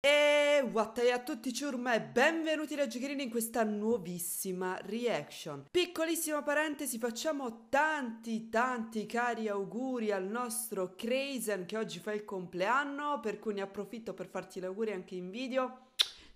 E whatay a tutti ciurma e benvenuti da Giocherini in questa nuovissima reaction. Piccolissima parentesi, facciamo tanti tanti cari auguri al nostro Crazen che oggi fa il compleanno, per cui ne approfitto per farti gli auguri anche in video.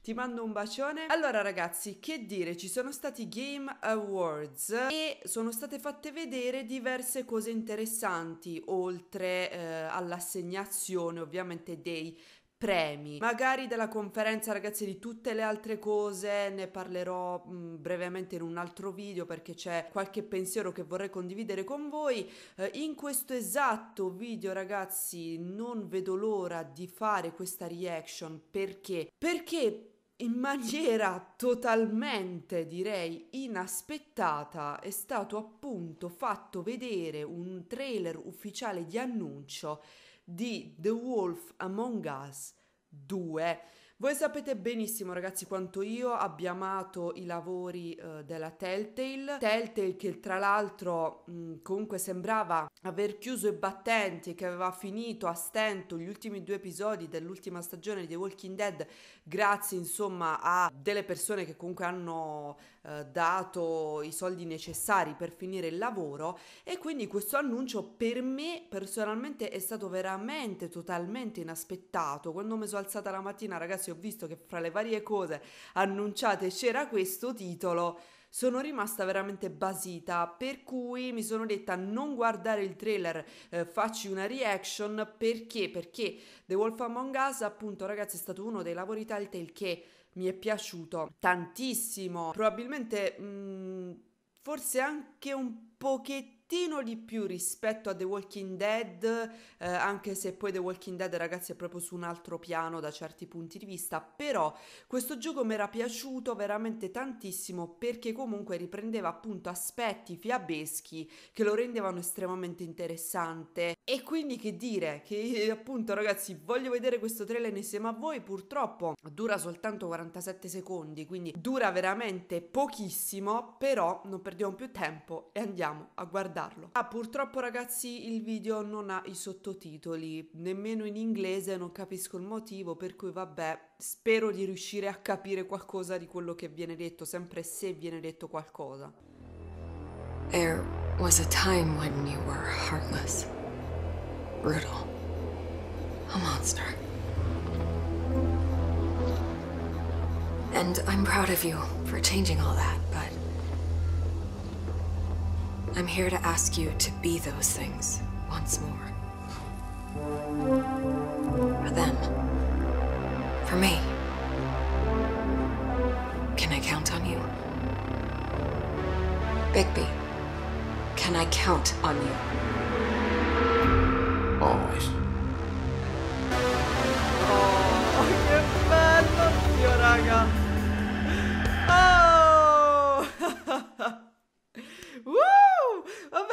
Ti mando un bacione. Allora ragazzi, che dire, ci sono stati Game Awards e sono state fatte vedere diverse cose interessanti, oltre eh, all'assegnazione ovviamente dei premi, magari della conferenza ragazzi di tutte le altre cose ne parlerò mh, mm, brevemente in un altro video perché c'è qualche pensiero che vorrei condividere con voi. Eh, in questo esatto video ragazzi non vedo l'ora di fare questa reaction perché perché in maniera totalmente direi inaspettata è stato appunto fatto vedere un trailer ufficiale di annuncio di The Wolf Among Us 2. Voi sapete benissimo ragazzi quanto io abbia amato i lavori eh, della Telltale, Telltale che tra l'altro mm, comunque sembrava aver chiuso i battenti e che aveva finito a stento gli ultimi due episodi dell'ultima stagione di The Walking Dead grazie insomma a delle persone che comunque hanno eh, dato i soldi necessari per finire il lavoro e quindi questo annuncio per me personalmente è stato veramente totalmente inaspettato quando mi sono alzata la mattina ragazzi ho visto che fra le varie cose annunciate c'era questo titolo, sono rimasta veramente basita, per cui mi sono detta non guardare il trailer, eh, facci una reaction, perché? Perché The Wolf Among Us, appunto ragazzi, è stato uno dei lavori Telltale che mi è piaciuto tantissimo, probabilmente mh, mm, forse anche un pochettino pochettino di più rispetto a The Walking Dead, eh, anche se poi The Walking Dead ragazzi è proprio su un altro piano da certi punti di vista, però questo gioco mi era piaciuto veramente tantissimo perché comunque riprendeva appunto aspetti fiabeschi che lo rendevano estremamente interessante e quindi che dire che eh, appunto ragazzi voglio vedere questo trailer insieme a voi, purtroppo dura soltanto 47 secondi, quindi dura veramente pochissimo, però non perdiamo più tempo e andiamo a guardare guardarlo. Ah, purtroppo ragazzi il video non ha i sottotitoli, nemmeno in inglese, non capisco il motivo, per cui vabbè, spero di riuscire a capire qualcosa di quello che viene detto, sempre se viene detto qualcosa. There was a time when you were heartless, brutal, a monster. And I'm proud of you for changing all that, but I'm here to ask you to be those things once more. For them. For me. Can I count on you? Bigby, can I count on you? Always.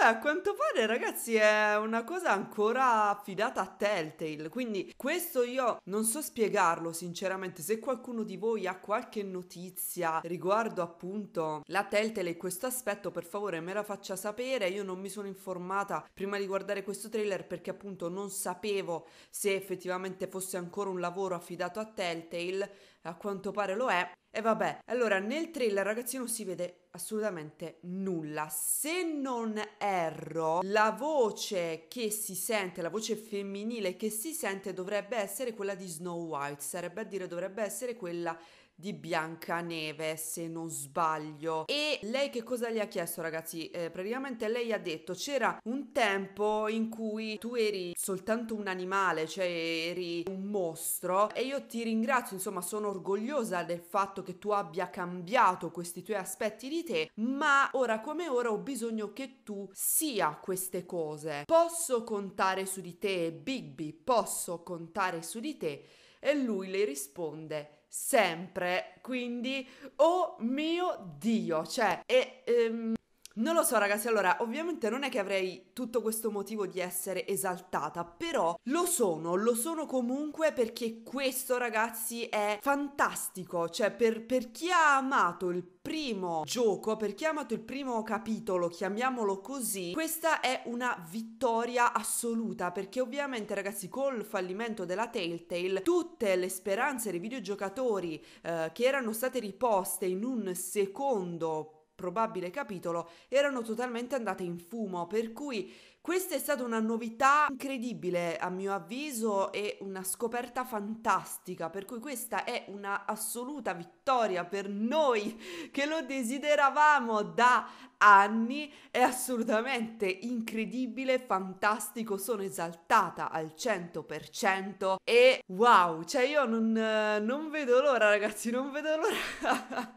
a quanto pare, ragazzi, è una cosa ancora affidata a Telltale. Quindi, questo io non so spiegarlo, sinceramente. Se qualcuno di voi ha qualche notizia riguardo appunto la Telltale e questo aspetto, per favore me la faccia sapere. Io non mi sono informata prima di guardare questo trailer perché appunto non sapevo se effettivamente fosse ancora un lavoro affidato a Telltale a quanto pare lo è. E vabbè, allora nel trailer ragazzi non si vede assolutamente nulla. Se non erro, la voce che si sente, la voce femminile che si sente dovrebbe essere quella di Snow White, sarebbe a dire dovrebbe essere quella di Biancaneve, se non sbaglio. E lei che cosa gli ha chiesto, ragazzi? Eh, praticamente lei ha detto: c'era un tempo in cui tu eri soltanto un animale, cioè eri un mostro. E io ti ringrazio, insomma, sono orgogliosa del fatto che tu abbia cambiato questi tuoi aspetti di te. Ma ora come ora ho bisogno che tu sia queste cose. Posso contare su di te, Bigby? Posso contare su di te? E lui le risponde: sempre. Quindi, oh mio Dio, cioè, e, ehm, non lo so ragazzi, allora ovviamente non è che avrei tutto questo motivo di essere esaltata, però lo sono, lo sono comunque perché questo ragazzi è fantastico, cioè per, per chi ha amato il primo gioco, per chi ha amato il primo capitolo, chiamiamolo così, questa è una vittoria assoluta perché ovviamente ragazzi col fallimento della Telltale tutte le speranze dei videogiocatori eh, che erano state riposte in un secondo probabile capitolo erano totalmente andate in fumo, per cui questa è stata una novità incredibile a mio avviso e una scoperta fantastica, per cui questa è una assoluta vittoria per noi che lo desideravamo da anni, è assolutamente incredibile, fantastico, sono esaltata al 100% e wow, cioè io non, non vedo l'ora ragazzi, non vedo l'ora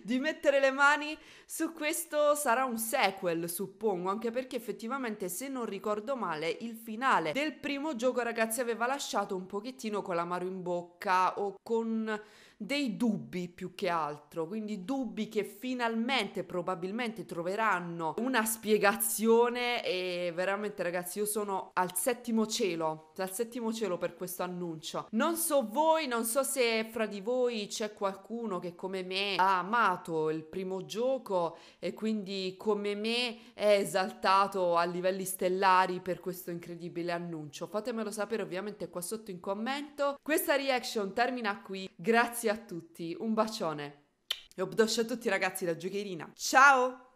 di mettere le mani su questo, sarà un sequel suppongo, anche perché effettivamente se non ricordo male il finale del primo gioco ragazzi aveva lasciato un pochettino con l'amaro in bocca o con dei dubbi più che altro, quindi dubbi che finalmente probabilmente troveranno una spiegazione e veramente ragazzi io sono al settimo cielo, al settimo cielo per questo annuncio. Non so voi, non so se fra di voi c'è qualcuno che come me ha amato il primo gioco e quindi come me è esaltato a livelli stellari per questo incredibile annuncio. Fatemelo sapere ovviamente qua sotto in commento. Questa reaction termina qui. Grazie a tutti, un bacione. E obdoscio a tutti ragazzi da Giocherina. Ciao!